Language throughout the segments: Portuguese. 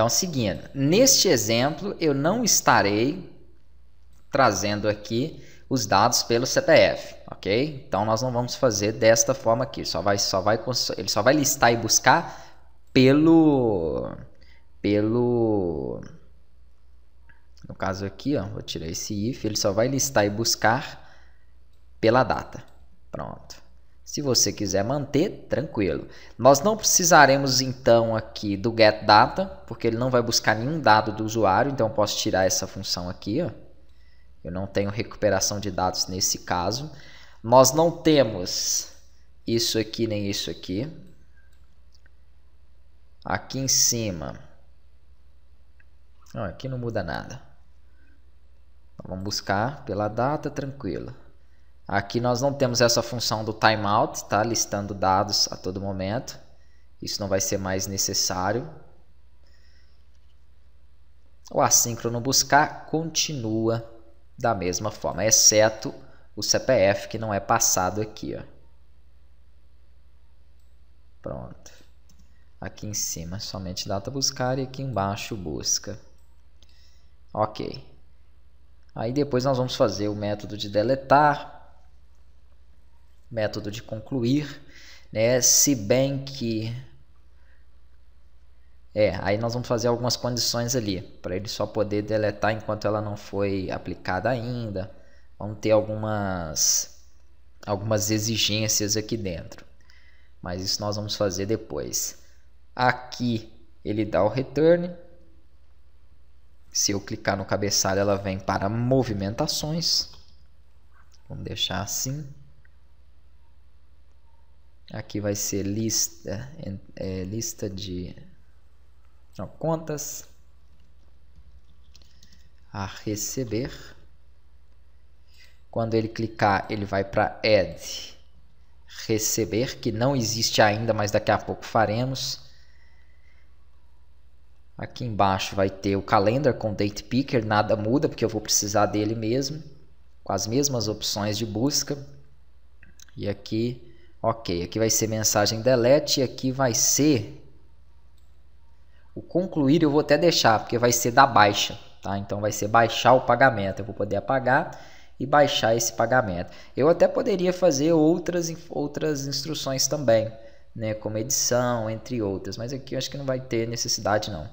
Então, seguindo, neste exemplo, eu não estarei trazendo aqui os dados pelo CTF, ok? Então, nós não vamos fazer desta forma aqui. Só vai, só vai, ele só vai listar e buscar pelo, pelo, no caso aqui, ó, vou tirar esse if, ele só vai listar e buscar pela data. Pronto. Se você quiser manter, tranquilo. Nós não precisaremos então aqui do get data, porque ele não vai buscar nenhum dado do usuário, então eu posso tirar essa função aqui, ó. Eu não tenho recuperação de dados nesse caso. Nós não temos isso aqui nem isso aqui. Aqui em cima. aqui não muda nada. Então, vamos buscar pela data, tranquilo. Aqui nós não temos essa função do timeout, tá? listando dados a todo momento. Isso não vai ser mais necessário. O assíncrono buscar continua da mesma forma, exceto o CPF que não é passado aqui. Ó. Pronto. Aqui em cima somente data buscar e aqui embaixo busca. Ok. Aí depois nós vamos fazer o método de deletar método de concluir, né? Se bem que é, aí nós vamos fazer algumas condições ali, para ele só poder deletar enquanto ela não foi aplicada ainda. Vão ter algumas algumas exigências aqui dentro. Mas isso nós vamos fazer depois. Aqui ele dá o return. Se eu clicar no cabeçalho, ela vem para movimentações. Vamos deixar assim. Aqui vai ser lista, é, lista de não, contas a receber. Quando ele clicar, ele vai para Add Receber, que não existe ainda, mas daqui a pouco faremos. Aqui embaixo vai ter o calendar com date picker, nada muda porque eu vou precisar dele mesmo, com as mesmas opções de busca. E aqui Ok, aqui vai ser mensagem delete e aqui vai ser o concluir eu vou até deixar, porque vai ser da baixa, tá? Então vai ser baixar o pagamento, eu vou poder apagar e baixar esse pagamento. Eu até poderia fazer outras outras instruções também, né, como edição, entre outras, mas aqui eu acho que não vai ter necessidade não.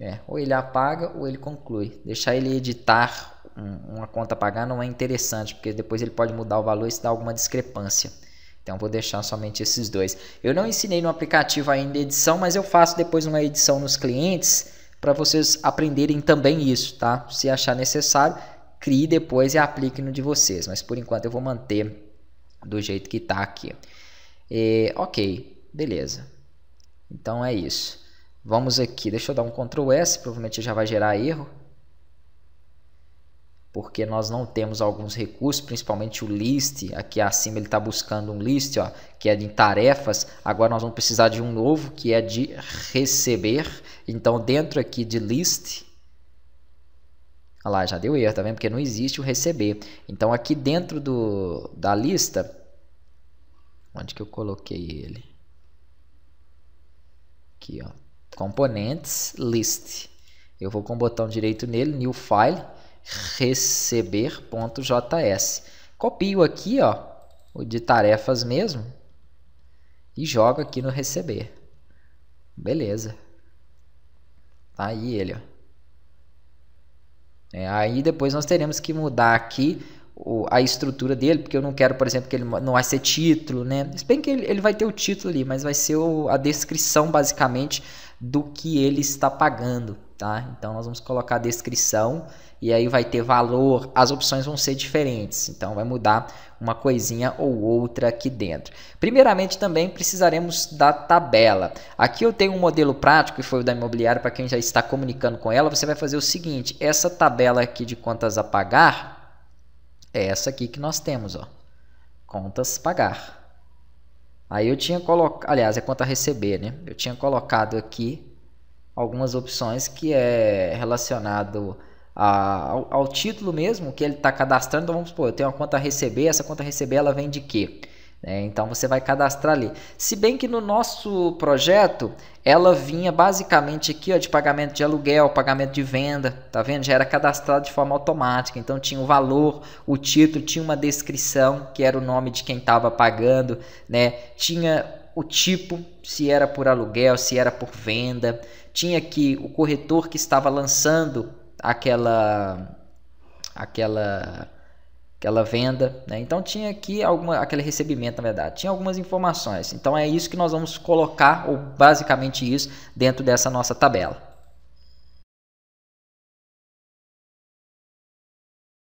É, ou ele apaga ou ele conclui. Deixar ele editar uma conta a pagar não é interessante, porque depois ele pode mudar o valor e se dá alguma discrepância. Então vou deixar somente esses dois. Eu não ensinei no aplicativo ainda edição, mas eu faço depois uma edição nos clientes para vocês aprenderem também isso, tá? Se achar necessário, crie depois e aplique no de vocês. Mas por enquanto eu vou manter do jeito que está aqui. E, ok, beleza. Então é isso. Vamos aqui, deixa eu dar um Ctrl S, provavelmente já vai gerar erro porque nós não temos alguns recursos, principalmente o list, aqui acima ele está buscando um list, ó, que é de tarefas, agora nós vamos precisar de um novo, que é de receber, então dentro aqui de list, olha lá, já deu erro, tá vendo? Porque não existe o receber, então aqui dentro do, da lista, onde que eu coloquei ele? Aqui, ó, componentes, list, eu vou com o botão direito nele, new file, receber.js. Copio aqui, ó, o de tarefas mesmo e jogo aqui no receber. Beleza. Tá aí ele, ó. É, aí depois nós teremos que mudar aqui o, a estrutura dele, porque eu não quero, por exemplo, que ele não vai ser título, né? Se bem que ele, ele vai ter o título ali, mas vai ser o, a descrição basicamente do que ele está pagando tá? Então nós vamos colocar a descrição e aí vai ter valor, as opções vão ser diferentes, então vai mudar uma coisinha ou outra aqui dentro. Primeiramente também precisaremos da tabela. Aqui eu tenho um modelo prático que foi o da imobiliária para quem já está comunicando com ela, você vai fazer o seguinte, essa tabela aqui de contas a pagar é essa aqui que nós temos, ó. Contas pagar. Aí eu tinha colocado, aliás, é conta receber, né? Eu tinha colocado aqui algumas opções que é relacionado a, ao, ao, título mesmo que ele está cadastrando. Então, vamos supor, eu tenho uma conta a receber, essa conta a receber ela vem de quê? É, então você vai cadastrar ali. Se bem que no nosso projeto ela vinha basicamente aqui ó, de pagamento de aluguel, pagamento de venda, tá vendo? Já era cadastrado de forma automática. Então tinha o valor, o título, tinha uma descrição que era o nome de quem estava pagando, né? Tinha o tipo, se era por aluguel, se era por venda. Tinha que o corretor que estava lançando aquela aquela aquela venda, né? Então tinha aqui alguma aquele recebimento, na verdade, tinha algumas informações. Então é isso que nós vamos colocar ou basicamente isso dentro dessa nossa tabela.